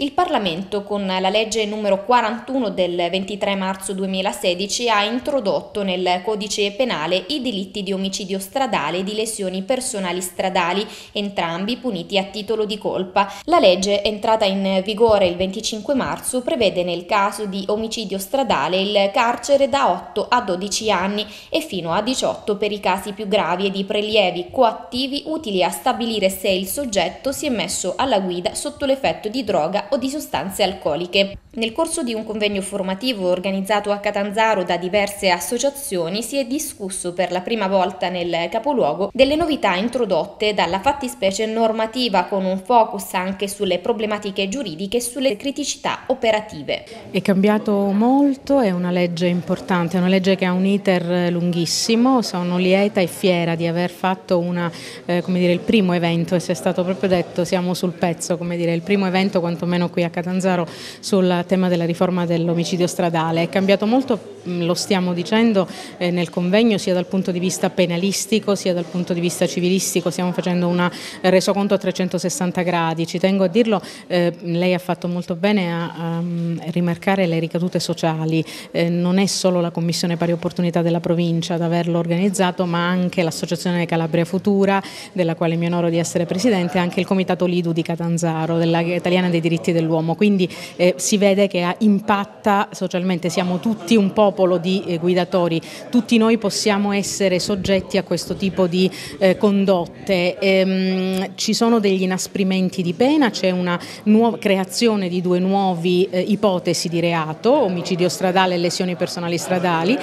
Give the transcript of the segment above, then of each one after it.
Il Parlamento con la legge numero 41 del 23 marzo 2016 ha introdotto nel codice penale i delitti di omicidio stradale e di lesioni personali stradali, entrambi puniti a titolo di colpa. La legge, entrata in vigore il 25 marzo, prevede nel caso di omicidio stradale il carcere da 8 a 12 anni e fino a 18 per i casi più gravi e di prelievi coattivi utili a stabilire se il soggetto si è messo alla guida sotto l'effetto di droga o di sostanze alcoliche. Nel corso di un convegno formativo organizzato a Catanzaro da diverse associazioni si è discusso per la prima volta nel capoluogo delle novità introdotte dalla fattispecie normativa con un focus anche sulle problematiche giuridiche e sulle criticità operative. È cambiato molto, è una legge importante, è una legge che ha un iter lunghissimo, sono lieta e fiera di aver fatto una, eh, dire, il primo evento e si è stato proprio detto siamo sul pezzo, come dire, il primo evento quantomeno almeno qui a Catanzaro, sul tema della riforma dell'omicidio stradale. È cambiato molto, mm, lo stiamo dicendo, eh, nel convegno sia dal punto di vista penalistico sia dal punto di vista civilistico, stiamo facendo un resoconto a 360 gradi. Ci tengo a dirlo, eh, lei ha fatto molto bene a, a ehm, rimarcare le ricadute sociali, eh, non è solo la Commissione Pari Opportunità della provincia ad averlo organizzato, ma anche l'Associazione Calabria Futura, della quale mi onoro di essere presidente, anche il Comitato Lidu di Catanzaro, dell'Italiana dei diritti diritti dell'uomo, quindi eh, si vede che impatta socialmente, siamo tutti un popolo di eh, guidatori, tutti noi possiamo essere soggetti a questo tipo di eh, condotte, ehm, ci sono degli inasprimenti di pena, c'è una nuova creazione di due nuove eh, ipotesi di reato, omicidio stradale e lesioni personali stradali.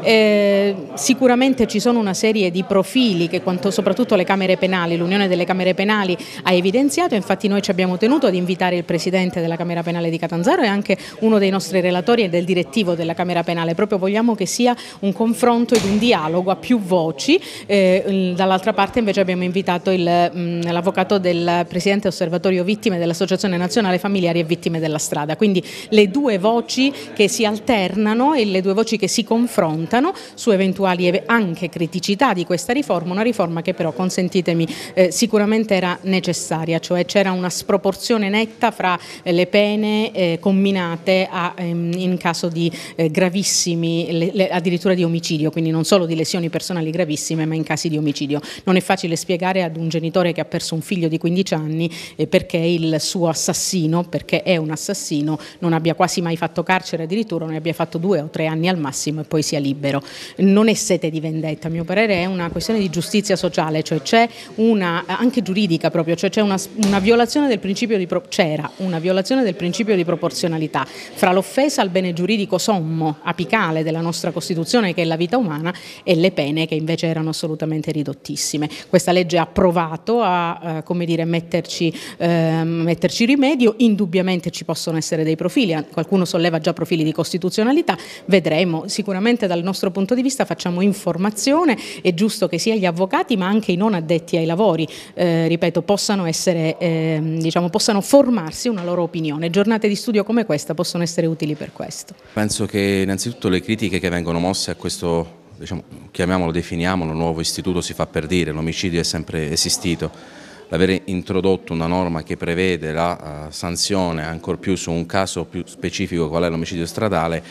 Eh, sicuramente ci sono una serie di profili che quanto, soprattutto le Camere Penali, l'Unione delle Camere Penali ha evidenziato, infatti noi ci abbiamo tenuto ad invitare il Presidente Presidente della Camera Penale di Catanzaro e anche uno dei nostri relatori e del direttivo della Camera Penale. Proprio vogliamo che sia un confronto ed un dialogo a più voci. Eh, Dall'altra parte invece abbiamo invitato mm, l'avvocato del Presidente Osservatorio Vittime dell'Associazione Nazionale Familiari e Vittime della Strada. Quindi le due voci che si alternano e le due voci che si confrontano su eventuali anche criticità di questa riforma, una riforma che però, consentitemi, eh, sicuramente era necessaria, cioè c'era una sproporzione netta fra tra eh, le pene eh, comminate a, ehm, in caso di eh, gravissimi, le, le, addirittura di omicidio, quindi non solo di lesioni personali gravissime, ma in casi di omicidio. Non è facile spiegare ad un genitore che ha perso un figlio di 15 anni eh, perché il suo assassino, perché è un assassino, non abbia quasi mai fatto carcere, addirittura ne abbia fatto due o tre anni al massimo e poi sia libero. Non è sete di vendetta, a mio parere è una questione di giustizia sociale, cioè c'è una, anche giuridica proprio, cioè c'è una, una violazione del principio di pro- c'era una violazione del principio di proporzionalità fra l'offesa al bene giuridico sommo, apicale della nostra Costituzione che è la vita umana e le pene che invece erano assolutamente ridottissime. Questa legge ha provato a eh, dire, metterci, eh, metterci rimedio, indubbiamente ci possono essere dei profili, qualcuno solleva già profili di costituzionalità, vedremo, sicuramente dal nostro punto di vista facciamo informazione, è giusto che sia gli avvocati ma anche i non addetti ai lavori, eh, ripeto, possano, essere, ehm, diciamo, possano formarsi esprimersi, una loro opinione. Giornate di studio come questa possono essere utili per questo. Penso che innanzitutto le critiche che vengono mosse a questo, diciamo, chiamiamolo, definiamolo, nuovo istituto si fa per dire, l'omicidio è sempre esistito. L'avere introdotto una norma che prevede la eh, sanzione, ancor più su un caso più specifico qual è l'omicidio stradale,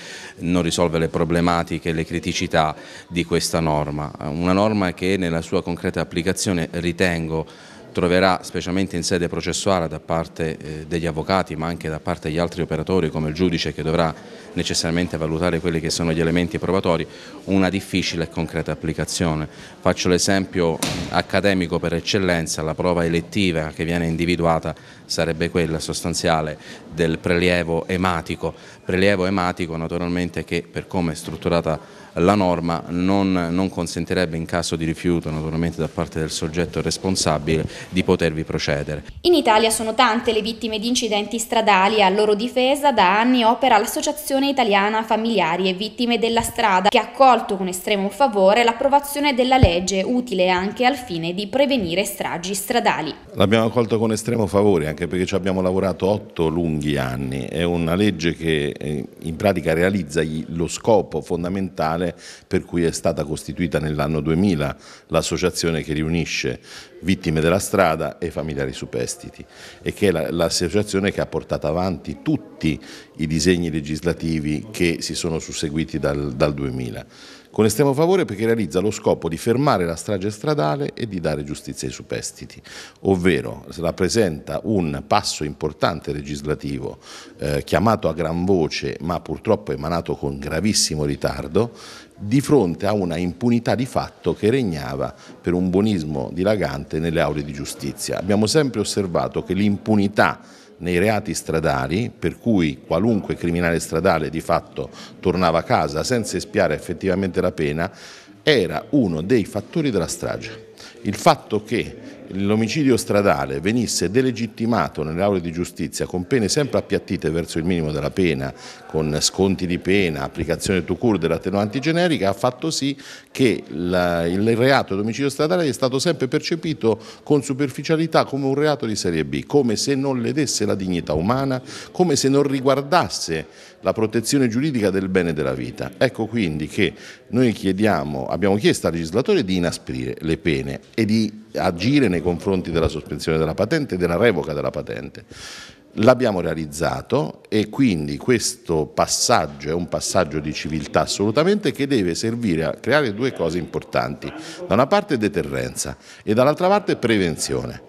non risolve le problematiche, le criticità di questa norma. Una norma che nella sua concreta applicazione ritengo troverà specialmente in sede processuale da parte eh, degli avvocati ma anche da parte degli altri operatori come il giudice che dovrà necessariamente valutare quelli che sono gli elementi probatori una difficile e concreta applicazione. Faccio l'esempio accademico per eccellenza, la prova elettiva che viene individuata sarebbe quella sostanziale del prelievo ematico, prelievo ematico naturalmente che per come è strutturata la norma non, non consentirebbe in caso di rifiuto naturalmente da parte del soggetto responsabile di potervi procedere. In Italia sono tante le vittime di incidenti stradali e a loro difesa da anni opera l'Associazione Italiana Familiari e Vittime della Strada che ha accolto con estremo favore l'approvazione della legge utile anche al fine di prevenire stragi stradali. L'abbiamo accolto con estremo favore anche perché ci abbiamo lavorato otto lunghi anni, è una legge che eh, in pratica realizza lo scopo fondamentale per cui è stata costituita nell'anno 2000 l'associazione che riunisce vittime della strada e familiari superstiti e che è l'associazione che ha portato avanti tutti i disegni legislativi che si sono susseguiti dal, dal 2000 con estremo favore perché realizza lo scopo di fermare la strage stradale e di dare giustizia ai superstiti, ovvero rappresenta un passo importante legislativo eh, chiamato a gran voce ma purtroppo emanato con gravissimo ritardo di fronte a una impunità di fatto che regnava per un buonismo dilagante nelle aule di giustizia. Abbiamo sempre osservato che l'impunità nei reati stradali, per cui qualunque criminale stradale di fatto tornava a casa senza espiare effettivamente la pena, era uno dei fattori della strage. Il fatto che l'omicidio stradale venisse delegittimato nelle aule di giustizia con pene sempre appiattite verso il minimo della pena, con sconti di pena, applicazione to cure dell'attenuante generica, ha fatto sì che il reato di omicidio stradale è stato sempre percepito con superficialità come un reato di serie B, come se non ledesse la dignità umana, come se non riguardasse la protezione giuridica del bene della vita. Ecco quindi che noi chiediamo, abbiamo chiesto al legislatore di inasprire le pene e di agire nei confronti della sospensione della patente e della revoca della patente. L'abbiamo realizzato e quindi questo passaggio è un passaggio di civiltà assolutamente che deve servire a creare due cose importanti, da una parte deterrenza e dall'altra parte prevenzione.